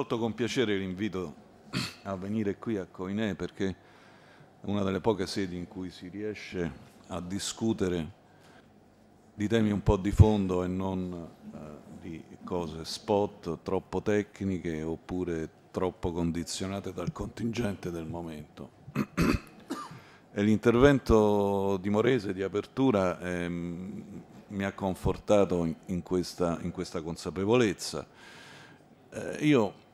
accolto con piacere l'invito a venire qui a Coinè perché è una delle poche sedi in cui si riesce a discutere di temi un po' di fondo e non eh, di cose spot troppo tecniche oppure troppo condizionate dal contingente del momento. l'intervento di Morese di apertura eh, mi ha confortato in, in, questa, in questa, consapevolezza. Eh, io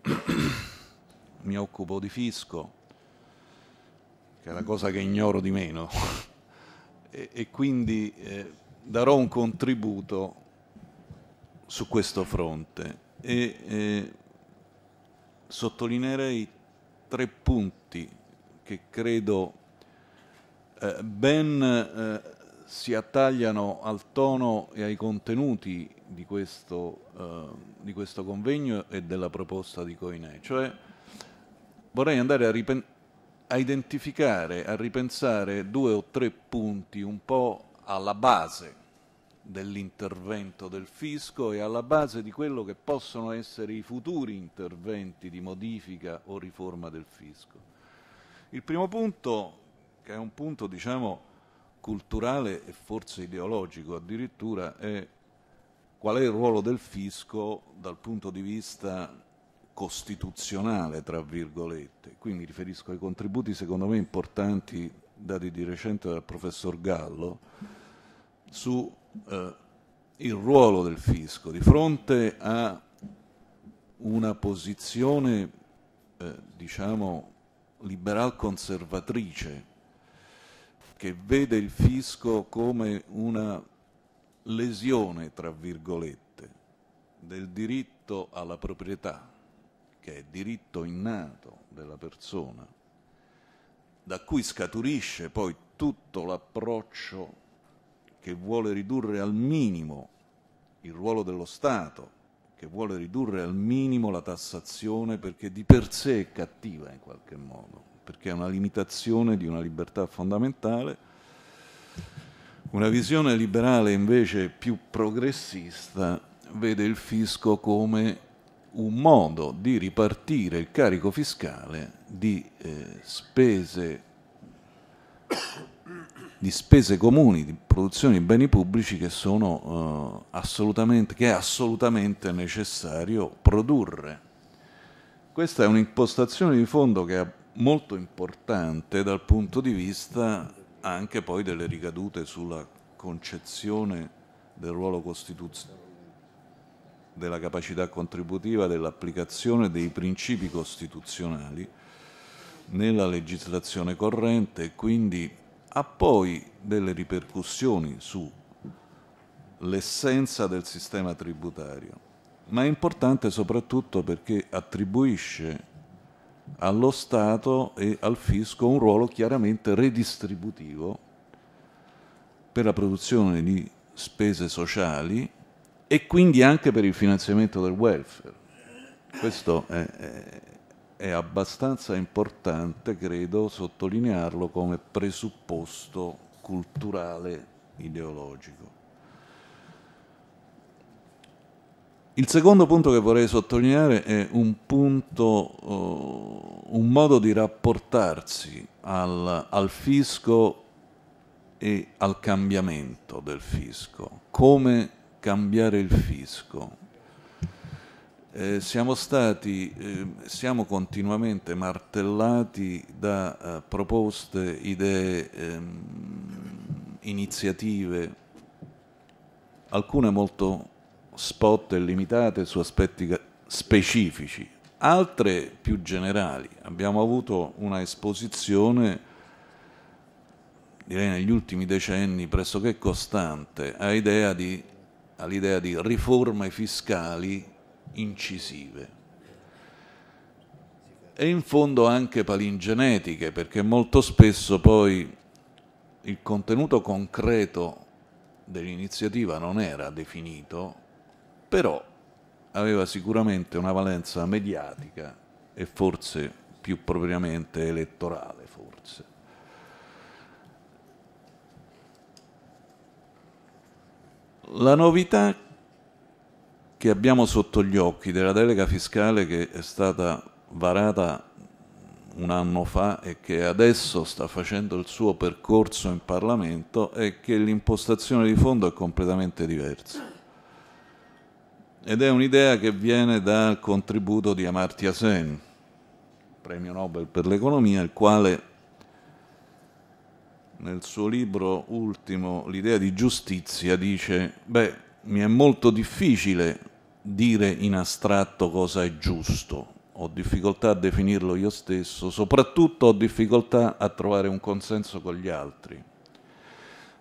mi occupo di fisco, che è la cosa che ignoro di meno, e, e, quindi eh, darò un contributo su questo fronte e eh, sottolineerei tre punti che credo eh, ben eh, si attagliano al tono e ai contenuti di questo, eh, di questo convegno e della proposta di Coinè. Cioè vorrei andare a, a identificare, a ripensare due o tre punti un po' alla base dell'intervento del fisco e alla base di quello che possono essere i futuri interventi di modifica o riforma del fisco. Il primo punto, che è un punto diciamo, culturale e forse ideologico addirittura è qual è il ruolo del fisco dal punto di vista costituzionale, tra virgolette. Qui mi riferisco ai contributi secondo me importanti dati di recente dal professor Gallo su eh, il ruolo del fisco di fronte a una posizione eh, diciamo liberal conservatrice che vede il fisco come una lesione, tra virgolette, del diritto alla proprietà, che è diritto innato della persona, da cui scaturisce poi tutto l'approccio che vuole ridurre al minimo il ruolo dello Stato, che vuole ridurre al minimo la tassazione perché di per sé è cattiva in qualche modo perché è una limitazione di una libertà fondamentale. Una visione liberale invece più progressista vede il fisco come un modo di ripartire il carico fiscale di, eh, spese, di spese comuni, di produzione di beni pubblici che, sono, eh, assolutamente, che è assolutamente necessario produrre. Questa è un'impostazione di fondo che ha molto importante dal punto di vista anche poi delle ricadute sulla concezione del ruolo costituzionale della capacità contributiva dell'applicazione dei principi costituzionali nella legislazione corrente e quindi ha poi delle ripercussioni sull'essenza del sistema tributario, ma è importante soprattutto perché attribuisce allo Stato e al fisco un ruolo chiaramente redistributivo per la produzione di spese sociali e quindi anche per il finanziamento del welfare. Questo è, è, è abbastanza importante, credo, sottolinearlo come presupposto culturale ideologico. Il secondo punto che vorrei sottolineare è un, punto, uh, un modo di rapportarsi al, al, fisco e al cambiamento del fisco. Come cambiare il fisco? Eh, siamo stati, eh, siamo continuamente martellati da eh, proposte, idee, ehm, iniziative, alcune molto spot e limitate su aspetti specifici, altre più generali. Abbiamo avuto una esposizione direi negli ultimi decenni pressoché costante all'idea di, all di riforme fiscali incisive e in fondo anche palingenetiche perché molto spesso poi il contenuto concreto dell'iniziativa non era definito però aveva sicuramente una valenza mediatica e forse più propriamente elettorale, forse. La novità che abbiamo sotto gli occhi della delega fiscale che è stata varata un anno fa e che adesso sta facendo il suo percorso in Parlamento è che l'impostazione di fondo è completamente diversa ed è un'idea che viene dal contributo di Amartya Sen, premio Nobel per l'economia, il quale nel suo libro ultimo, L'idea di giustizia, dice, beh, mi è molto difficile dire in astratto cosa è giusto, ho difficoltà a definirlo io stesso, soprattutto ho difficoltà a trovare un consenso con gli altri.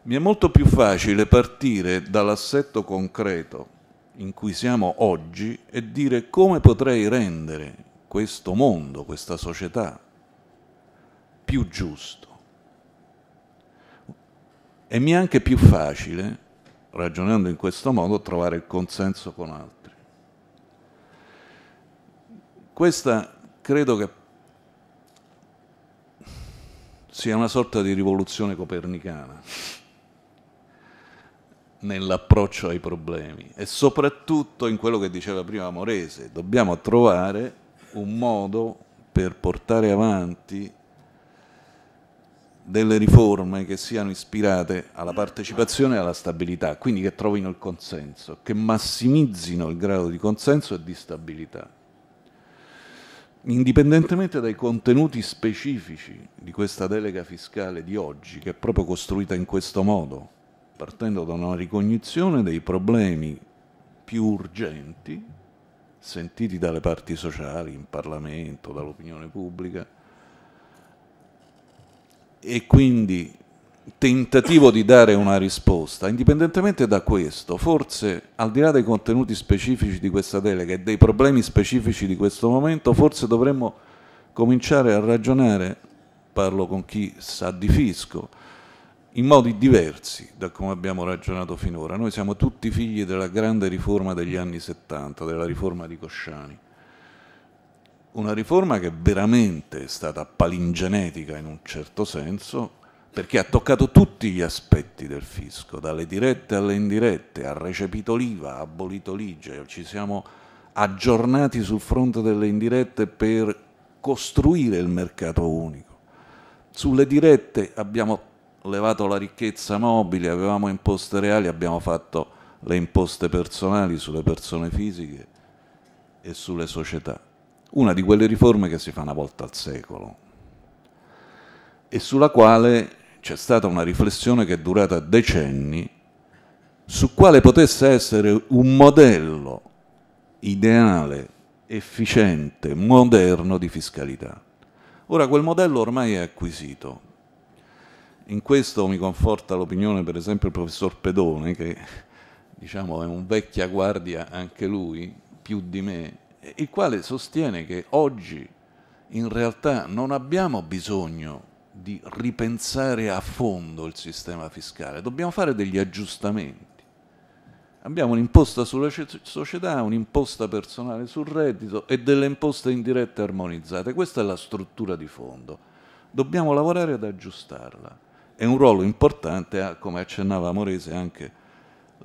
Mi è molto più facile partire dall'assetto concreto in cui siamo oggi e dire come potrei rendere questo mondo, questa società più giusto. E mi è anche più facile, ragionando in questo modo, trovare il consenso con altri. Questa credo che sia una sorta di rivoluzione copernicana nell'approccio ai problemi e soprattutto in quello che diceva prima Morese, dobbiamo trovare un modo per portare avanti delle riforme che siano ispirate alla partecipazione e alla stabilità, quindi che trovino il consenso, che massimizzino il grado di consenso e di stabilità. Indipendentemente dai contenuti specifici di questa delega fiscale di oggi, che è proprio costruita in questo modo, partendo da una ricognizione dei problemi più urgenti sentiti dalle parti sociali, in Parlamento, dall'opinione pubblica e quindi tentativo di dare una risposta, indipendentemente da questo, forse al di là dei contenuti specifici di questa delega e dei problemi specifici di questo momento, forse dovremmo cominciare a ragionare, parlo con chi sa di fisco, in modi diversi da come abbiamo ragionato finora. Noi siamo tutti figli della grande riforma degli anni 70, della riforma di Cosciani. Una riforma che veramente è stata palingenetica in un certo senso, perché ha toccato tutti gli aspetti del fisco, dalle dirette alle indirette, ha recepito l'IVA, ha abolito l'IGE, ci siamo aggiornati sul fronte delle indirette per costruire il mercato unico. Sulle dirette abbiamo levato la ricchezza mobile, avevamo imposte reali, abbiamo fatto le imposte personali sulle persone fisiche e sulle società. Una di quelle riforme che si fa una volta al secolo e sulla quale c'è stata una riflessione che è durata decenni su quale potesse essere un modello ideale, efficiente, moderno di fiscalità. Ora quel modello ormai è acquisito, in questo mi conforta l'opinione, per esempio, il professor Pedone, che diciamo, è un vecchia guardia anche lui, più di me, il quale sostiene che oggi in realtà non abbiamo bisogno di ripensare a fondo il sistema fiscale, dobbiamo fare degli aggiustamenti. Abbiamo un'imposta sulla società, un'imposta personale sul reddito e delle imposte indirette armonizzate. Questa è la struttura di fondo. Dobbiamo lavorare ad aggiustarla e un ruolo importante ha, ah, come accennava Morese, anche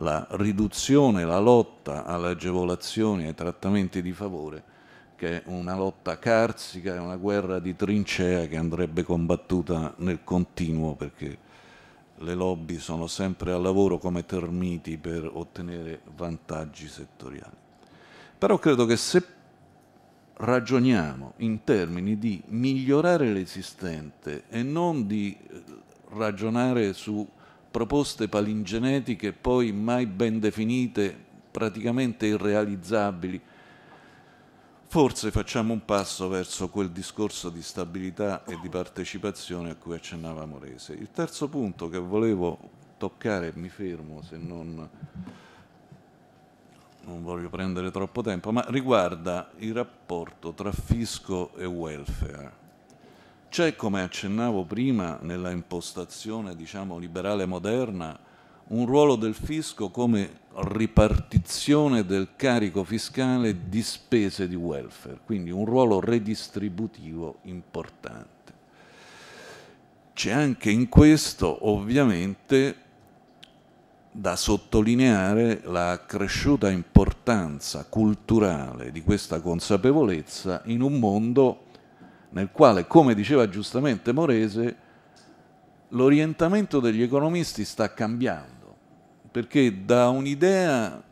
la riduzione, la lotta alle agevolazioni e ai trattamenti di favore, che è una lotta carsica, è una guerra di trincea che andrebbe combattuta nel continuo perché le lobby sono sempre al lavoro come termiti per ottenere vantaggi settoriali. Però credo che se ragioniamo in termini di migliorare l'esistente e non di eh, ragionare su proposte palingenetiche poi mai ben definite, praticamente irrealizzabili. Forse facciamo un passo verso quel discorso di stabilità e di partecipazione a cui accennava Morese. Il terzo punto che volevo toccare, mi fermo se non, non voglio prendere troppo tempo, ma riguarda il rapporto tra fisco e welfare c'è, cioè, come accennavo prima, nella impostazione diciamo, liberale moderna, un ruolo del fisco come ripartizione del carico fiscale di spese di welfare, quindi un ruolo redistributivo importante. C'è anche in questo, ovviamente, da sottolineare la cresciuta importanza culturale di questa consapevolezza in un mondo nel quale, come diceva giustamente Morese, l'orientamento degli economisti sta cambiando, perché da un'idea,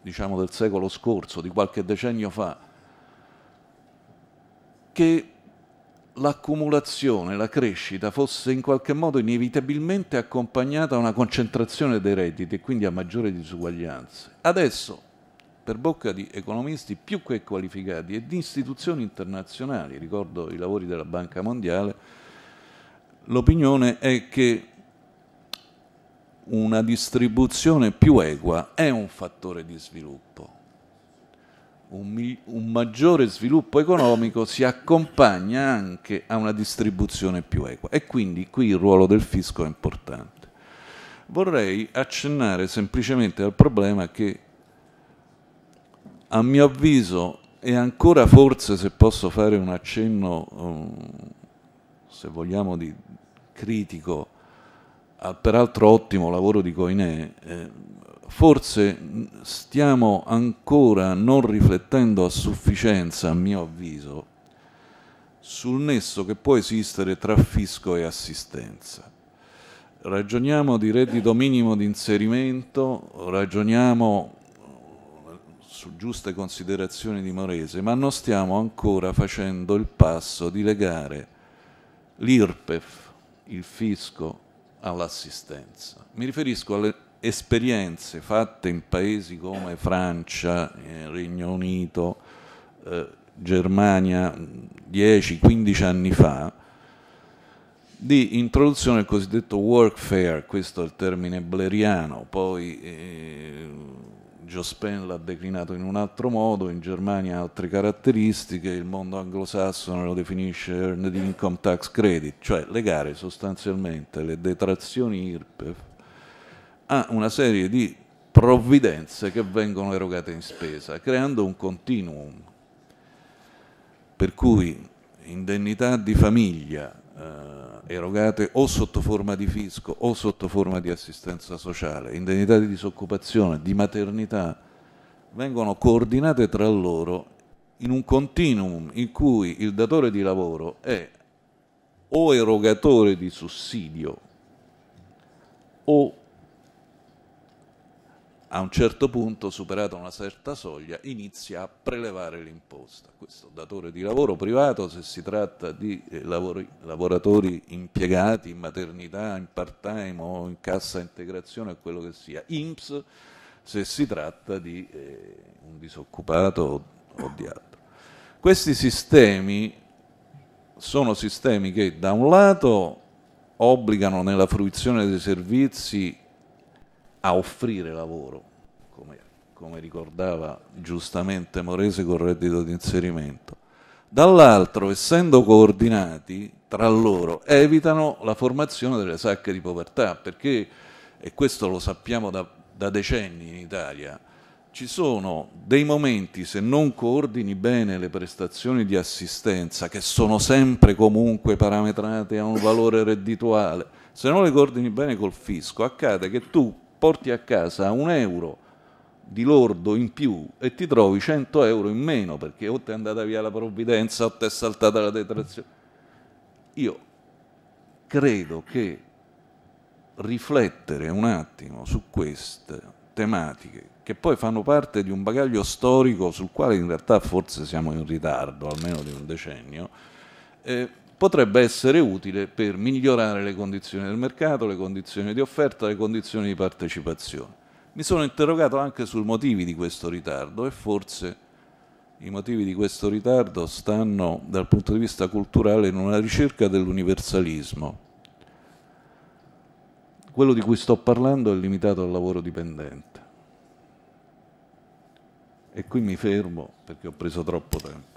diciamo del secolo scorso, di qualche decennio fa, che l'accumulazione, la crescita fosse in qualche modo inevitabilmente accompagnata a una concentrazione dei redditi e quindi a maggiore disuguaglianze. Adesso per bocca di economisti più che qualificati e di istituzioni internazionali, ricordo i lavori della Banca Mondiale, l'opinione è che una distribuzione più equa è un fattore di sviluppo. Un, un, maggiore sviluppo economico si accompagna anche a una distribuzione più equa e quindi qui il ruolo del fisco è importante. Vorrei accennare semplicemente al problema che a mio avviso, e ancora forse se posso fare un accenno, um, se vogliamo, di critico al peraltro ottimo lavoro di Coinè, eh, forse stiamo ancora non riflettendo a sufficienza, a mio avviso, sul nesso che può esistere tra fisco e assistenza. Ragioniamo di reddito minimo di inserimento, ragioniamo su giuste considerazioni di Morese, ma non stiamo ancora facendo il passo di legare l'IRPEF, il fisco, all'assistenza. Mi riferisco alle esperienze fatte in paesi come Francia, eh, Regno Unito, eh, Germania 10-15 anni fa, di introduzione del cosiddetto workfare, questo è il termine bleriano, poi eh, Jospin l'ha declinato in un altro modo, in Germania ha altre caratteristiche, il mondo anglosassone lo definisce Earned Income Tax Credit, cioè legare sostanzialmente le detrazioni IRPEF a una serie di provvidenze che vengono erogate in spesa, creando un continuum. Per cui indennità di famiglia, eh, erogate o sotto forma di fisco o sotto forma di assistenza sociale, indennità di disoccupazione, di maternità, vengono coordinate tra loro in un continuum in cui il datore di lavoro è o erogatore di sussidio o a un certo punto, superata una certa soglia, inizia a prelevare l'imposta. Questo datore di lavoro privato, se si tratta di eh, lavori, lavoratori impiegati in maternità, in part-time o in cassa integrazione o quello che sia, IMSS, se si tratta di eh, un disoccupato o, o di altro. Questi sistemi sono sistemi che da un lato obbligano nella fruizione dei servizi a offrire lavoro, come, come ricordava giustamente Morese col reddito di inserimento. Dall'altro, essendo coordinati tra loro, evitano la formazione delle sacche di povertà, perché, e questo lo sappiamo da, da decenni in Italia, ci sono dei momenti, se non coordini bene le prestazioni di assistenza, che sono sempre comunque parametrate a un valore reddituale, se non le coordini bene col fisco, accade che tu porti a casa un euro di lordo in più e ti trovi 100 euro in meno perché o ti è andata via la provvidenza o ti è saltata la detrazione. Io credo che riflettere un attimo su queste tematiche che poi fanno parte di un bagaglio storico sul quale in realtà forse siamo in ritardo, almeno di un decennio, eh, potrebbe essere utile per migliorare le condizioni del mercato, le condizioni di offerta, le condizioni di partecipazione. Mi sono interrogato anche sui motivi di questo ritardo e forse i motivi di questo ritardo stanno dal punto di vista culturale in una ricerca dell'universalismo. Quello di cui sto parlando è limitato al lavoro dipendente. E qui mi fermo perché ho preso troppo tempo.